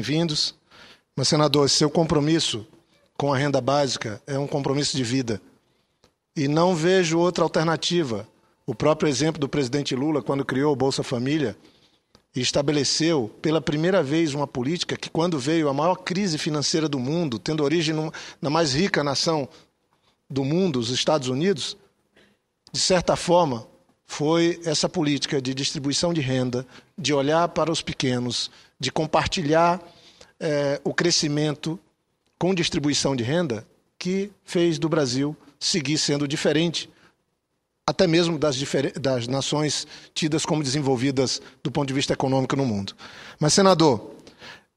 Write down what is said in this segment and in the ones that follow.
bem-vindos. Mas, senador, seu compromisso com a renda básica é um compromisso de vida. E não vejo outra alternativa. O próprio exemplo do presidente Lula, quando criou o Bolsa Família, estabeleceu pela primeira vez uma política que, quando veio a maior crise financeira do mundo, tendo origem na mais rica nação do mundo, os Estados Unidos, de certa forma, foi essa política de distribuição de renda, de olhar para os pequenos, de compartilhar é, o crescimento com distribuição de renda que fez do Brasil seguir sendo diferente, até mesmo das, das nações tidas como desenvolvidas do ponto de vista econômico no mundo. Mas, senador,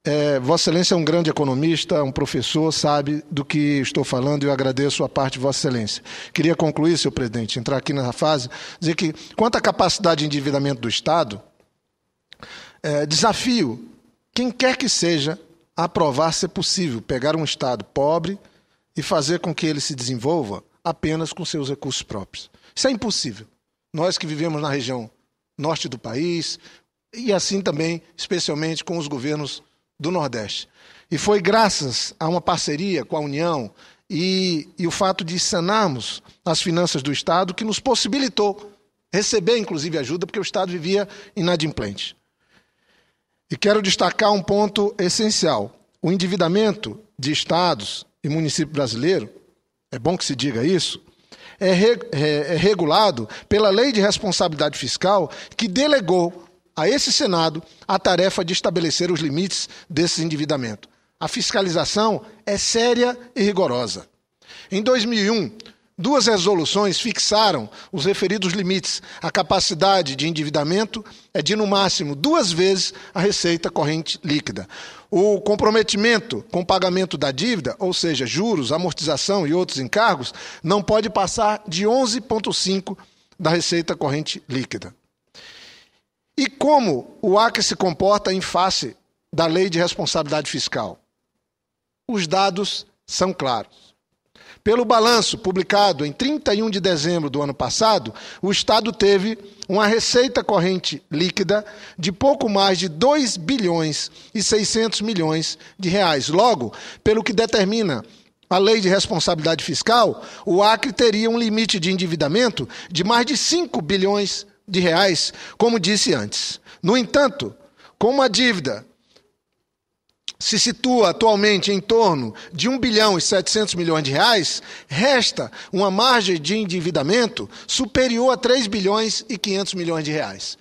é, Vossa Excelência é um grande economista, um professor, sabe do que estou falando e eu agradeço a parte de Vossa Excelência. Queria concluir, senhor presidente, entrar aqui na fase, dizer que quanto à capacidade de endividamento do Estado, é, desafio quem quer que seja, aprovar é possível pegar um Estado pobre e fazer com que ele se desenvolva apenas com seus recursos próprios. Isso é impossível. Nós que vivemos na região norte do país e assim também, especialmente com os governos do Nordeste. E foi graças a uma parceria com a União e, e o fato de sanarmos as finanças do Estado que nos possibilitou receber, inclusive, ajuda, porque o Estado vivia inadimplente. E quero destacar um ponto essencial. O endividamento de estados e município brasileiro, é bom que se diga isso, é, re, é, é regulado pela Lei de Responsabilidade Fiscal, que delegou a esse Senado a tarefa de estabelecer os limites desse endividamento. A fiscalização é séria e rigorosa. Em 2001, Duas resoluções fixaram os referidos limites. A capacidade de endividamento é de, no máximo, duas vezes a receita corrente líquida. O comprometimento com o pagamento da dívida, ou seja, juros, amortização e outros encargos, não pode passar de 11,5% da receita corrente líquida. E como o Acre se comporta em face da lei de responsabilidade fiscal? Os dados são claros. Pelo balanço publicado em 31 de dezembro do ano passado, o Estado teve uma receita corrente líquida de pouco mais de 2 bilhões e 600 milhões de reais. Logo, pelo que determina a lei de responsabilidade fiscal, o Acre teria um limite de endividamento de mais de 5 bilhões de reais, como disse antes. No entanto, como a dívida se situa atualmente em torno de 1 bilhão e 700 milhões de reais, resta uma margem de endividamento superior a 3 bilhões e 500 milhões de reais.